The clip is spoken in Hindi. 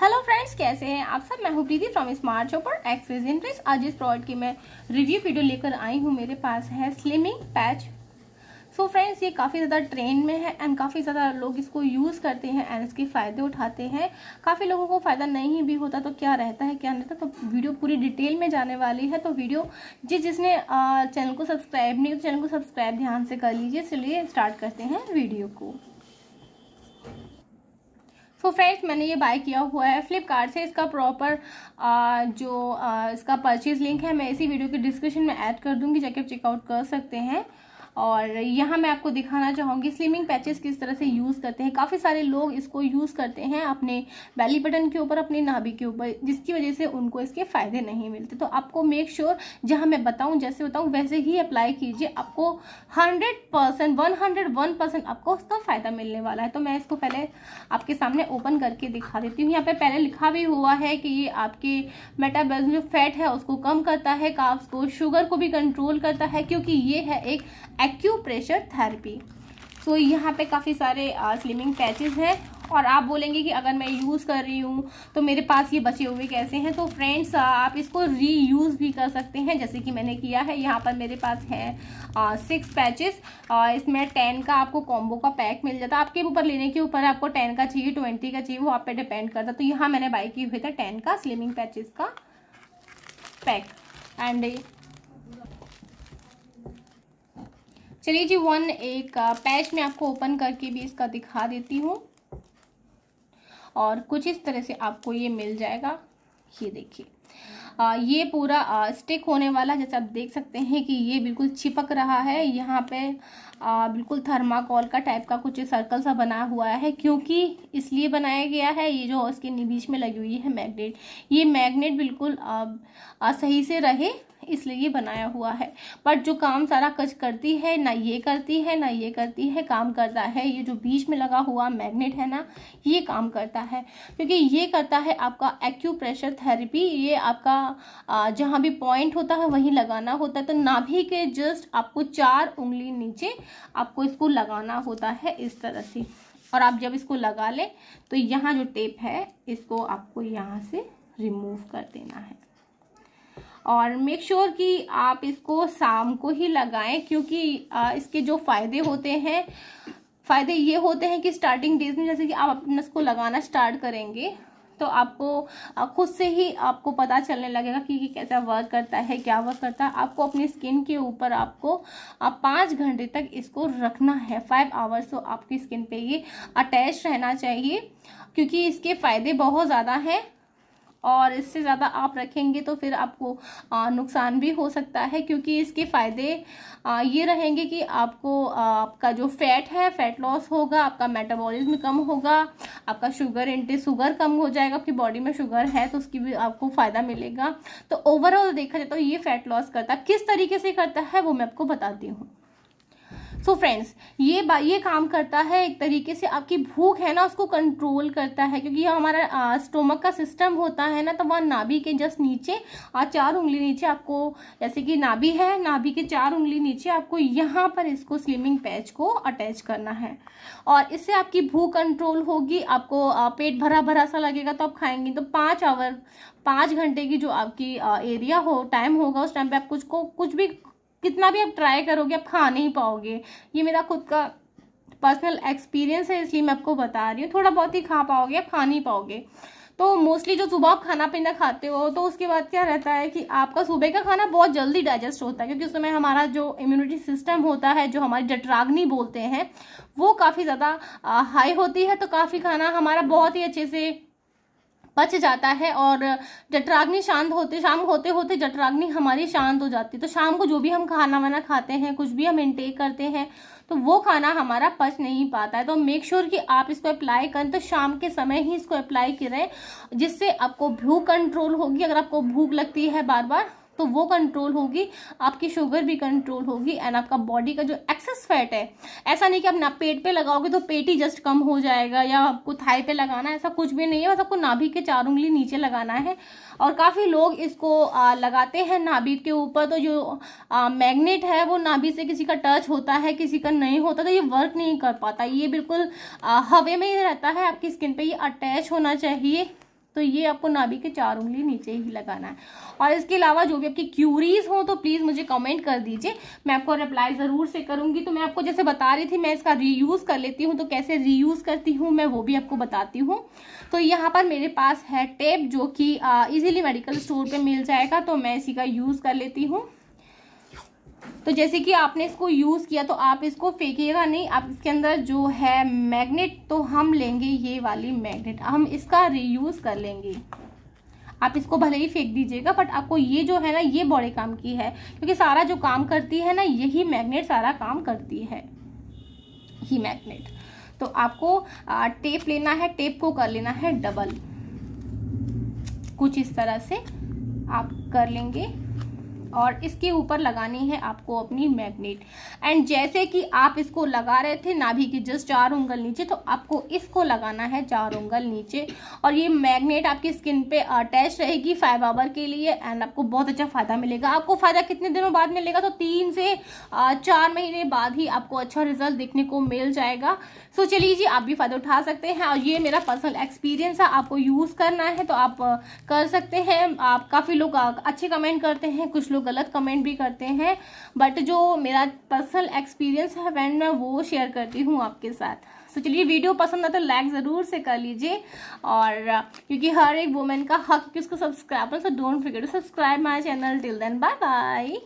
हेलो फ्रेंड्स कैसे हैं आप सब मैं हूं Preeti from smart shopper access interest आज इस प्रोडक्ट की मैं रिव्यू वीडियो लेकर आई हूँ मेरे पास है स्लिमिंग पैच सो फ्रेंड्स ये काफ़ी ज़्यादा ट्रेंड में है एंड काफ़ी ज़्यादा लोग इसको यूज़ करते हैं एंड इसके फ़ायदे उठाते हैं काफ़ी लोगों को फ़ायदा नहीं भी होता तो क्या रहता है क्या नहीं रहता तो वीडियो पूरी डिटेल में जाने वाली है तो वीडियो जिस जिसने चैनल को सब्सक्राइब नहीं तो चैनल को सब्सक्राइब ध्यान से कर लीजिए इसलिए स्टार्ट करते हैं वीडियो को सो so फ्रेंड्स मैंने ये बाय किया हुआ है फ्लिपकार्ट से इसका प्रॉपर जो आ, इसका परचेज लिंक है मैं इसी वीडियो के डिस्क्रिप्शन में ऐड कर दूंगी जाके आप चेकआउट कर सकते हैं और यहाँ मैं आपको दिखाना चाहूँगी स्लिमिंग पैचेस किस तरह से यूज़ करते हैं काफ़ी सारे लोग इसको यूज़ करते हैं अपने बैली बटन के ऊपर अपने नाभि के ऊपर जिसकी वजह से उनको इसके फ़ायदे नहीं मिलते तो आपको मेक श्योर sure, जहाँ मैं बताऊँ जैसे बताऊँ वैसे ही अप्लाई कीजिए आपको hundred percent one hundred one percent आपको उसका फ़ायदा मिलने वाला है तो मैं इसको पहले आपके सामने ओपन करके दिखा देती हूँ यहाँ पे पहले लिखा भी हुआ है कि ये आपके मेटाबॉलिज्म जो फैट है उसको कम करता है काब्स को शुगर को भी कंट्रोल करता है क्योंकि ये है एक एक्यूप्रेशर थेरेपी सो so, यहाँ पे काफ़ी सारे स्लिमिंग पैचेस हैं और आप बोलेंगे कि अगर मैं यूज़ कर रही हूँ तो मेरे पास ये बचे हुए कैसे हैं तो फ्रेंड्स आप इसको रीयूज़ भी कर सकते हैं जैसे कि मैंने किया है यहाँ पर मेरे पास हैं सिक्स पैचेस इसमें टेन का आपको कॉम्बो का पैक मिल जाता आपके ऊपर लेने के ऊपर आपको टेन का चाहिए ट्वेंटी का चाहिए वो आप पर डिपेंड करता तो यहाँ मैंने बाई किए हुए थे टेन का स्लिमिंग पैचेस का पैक एंड चलिए जी वन एक पैच uh, में आपको ओपन करके भी इसका दिखा देती हूँ और कुछ इस तरह से आपको ये मिल जाएगा ये देखिए uh, ये पूरा आ, uh, स्टिक होने वाला जैसे आप देख सकते हैं कि ये बिल्कुल चिपक रहा है यहाँ पे आ, बिल्कुल थर्माकोल का टाइप का कुछ सर्कल सा बना हुआ है क्योंकि इसलिए बनाया गया है ये जो उसके बीच में लगी हुई है मैग्नेट ये मैग्नेट बिल्कुल आ, आ, सही से रहे इसलिए ये बनाया हुआ है बट जो काम सारा कच करती है ना ये करती है ना ये करती है काम करता है ये जो बीच में लगा हुआ मैग्नेट है ना ये काम करता है क्योंकि ये करता है आपका एक्यू प्रेशर थेरेपी ये आपका जहाँ भी पॉइंट होता है वहीं लगाना होता है तो नाभि के जस्ट आपको चार उंगली नीचे आपको इसको लगाना होता है इस तरह से और आप जब इसको लगा लें तो यहाँ जो टेप है इसको आपको यहाँ से रिमूव कर देना है और मेक श्योर sure कि आप इसको शाम को ही लगाएं क्योंकि इसके जो फ़ायदे होते हैं फ़ायदे ये होते हैं कि स्टार्टिंग डेज में जैसे कि आप अपने इसको लगाना स्टार्ट करेंगे तो आपको खुद से ही आपको पता चलने लगेगा कि ये कैसा वर्क करता है क्या वर्क करता है आपको अपनी स्किन के ऊपर आपको आप पाँच घंटे तक इसको रखना है फाइव आवर्स तो आपकी स्किन पे ये अटैच रहना चाहिए क्योंकि इसके फ़ायदे बहुत ज़्यादा हैं और इससे ज़्यादा आप रखेंगे तो फिर आपको नुकसान भी हो सकता है क्योंकि इसके फ़ायदे ये रहेंगे कि आपको आपका जो फैट है फैट लॉस होगा आपका मेटाबॉलिज्म कम होगा आपका शुगर इंटे शुगर कम हो जाएगा आपकी बॉडी में शुगर है तो उसकी भी आपको फ़ायदा मिलेगा तो ओवरऑल देखा जाए तो ये फैट लॉस करता किस तरीके से करता है वो मैं आपको बताती हूँ सो so फ्रेंड्स ये ये काम करता है एक तरीके से आपकी भूख है ना उसको कंट्रोल करता है क्योंकि ये हमारा आ, स्टोमक का सिस्टम होता है ना तो वह नाभि के जस्ट नीचे और चार उंगली नीचे आपको जैसे कि नाभि है नाभि के चार उंगली नीचे आपको यहाँ पर इसको स्लिमिंग पैच को अटैच करना है और इससे आपकी भूख कंट्रोल होगी आपको आ, पेट भरा भरा सा लगेगा तो आप खाएंगे तो पाँच आवर पाँच घंटे की जो आपकी एरिया हो टाइम होगा उस टाइम पे आप कुछ को कुछ भी कितना भी आप ट्राई करोगे आप खा नहीं पाओगे ये मेरा खुद का पर्सनल एक्सपीरियंस है इसलिए मैं आपको बता रही हूँ थोड़ा बहुत ही खा पाओगे आप खा नहीं पाओगे तो मोस्टली जो सुबह आप खाना पीना खाते हो तो उसके बाद क्या रहता है कि आपका सुबह का खाना बहुत जल्दी डाइजेस्ट होता है क्योंकि उस समय हमारा जो इम्यूनिटी सिस्टम होता है जो हमारी जटराग्नि बोलते हैं वो काफ़ी ज़्यादा हाई होती है तो काफ़ी खाना हमारा बहुत ही अच्छे से बच जाता है और जटराग्नि शांत होते शाम होते होते जटराग्नि हमारी शांत हो जाती है तो शाम को जो भी हम खाना वाना खाते हैं कुछ भी हम इनटेक करते हैं तो वो खाना हमारा पच नहीं पाता है तो मेक श्योर sure कि आप इसको अप्लाई करें तो शाम के समय ही इसको अप्लाई करें जिससे आपको भूख कंट्रोल होगी अगर आपको भूख लगती है बार बार तो वो कंट्रोल होगी आपकी शुगर भी कंट्रोल होगी एंड आपका बॉडी का जो एक्सेस फैट है ऐसा नहीं कि आप ना पेट पे लगाओगे तो पेट ही जस्ट कम हो जाएगा या आपको थाई पे लगाना है ऐसा कुछ भी नहीं है बस आपको नाभि के चार उंगली नीचे लगाना है और काफ़ी लोग इसको आ, लगाते हैं नाभि के ऊपर तो जो मैग्नेट है वो नाभि से किसी का टच होता है किसी का नहीं होता तो ये वर्क नहीं कर पाता ये बिल्कुल हवे में ही रहता है आपकी स्किन पर ये अटैच होना चाहिए तो ये आपको नाभि के चार उंगली नीचे ही लगाना है और इसके अलावा जो भी आपकी क्यूरीज हो तो प्लीज़ मुझे कमेंट कर दीजिए मैं आपको रिप्लाई ज़रूर से करूंगी तो मैं आपको जैसे बता रही थी मैं इसका रीयूज़ कर लेती हूँ तो कैसे रीयूज़ करती हूँ मैं वो भी आपको बताती हूँ तो यहाँ पर मेरे पास है टेप जो कि इजिली मेडिकल स्टोर पर मिल जाएगा तो मैं इसी का यूज़ कर लेती हूँ तो जैसे कि आपने इसको यूज़ किया तो आप इसको फेंकिएगा नहीं आप इसके अंदर जो है मैग्नेट तो हम लेंगे ये वाली मैग्नेट हम इसका रीयूज़ कर लेंगे आप इसको भले ही फेंक दीजिएगा बट आपको ये जो है ना ये बड़े काम की है क्योंकि सारा जो काम करती है ना यही मैग्नेट सारा काम करती है ही मैग्नेट तो आपको टेप लेना है टेप को कर लेना है डबल कुछ इस तरह से आप कर लेंगे और इसके ऊपर लगानी है आपको अपनी मैग्नेट एंड जैसे कि आप इसको लगा रहे थे नाभि के जस्ट चार उंगल नीचे तो आपको इसको लगाना है चार उंगल नीचे और ये मैग्नेट आपकी स्किन पे अटैच रहेगी फाइव आवर के लिए एंड आपको बहुत अच्छा फ़ायदा मिलेगा आपको फ़ायदा कितने दिनों बाद मिलेगा तो तीन से चार महीने बाद ही आपको अच्छा रिजल्ट देखने को मिल जाएगा सो so, चलिए जी आप भी फ़ायदा उठा सकते हैं और ये मेरा पर्सनल एक्सपीरियंस है आपको यूज़ करना है तो आप कर सकते हैं आप काफ़ी लोग अच्छे कमेंट करते हैं कुछ लोग गलत कमेंट भी करते हैं बट जो मेरा पर्सनल एक्सपीरियंस है फ्रेंड मैं वो शेयर करती हूँ आपके साथ तो चलिए वीडियो पसंद आता तो लाइक ज़रूर से कर लीजिए और क्योंकि हर एक वुमेन का हक कि उसको subscribe so don't forget to subscribe my channel till then bye bye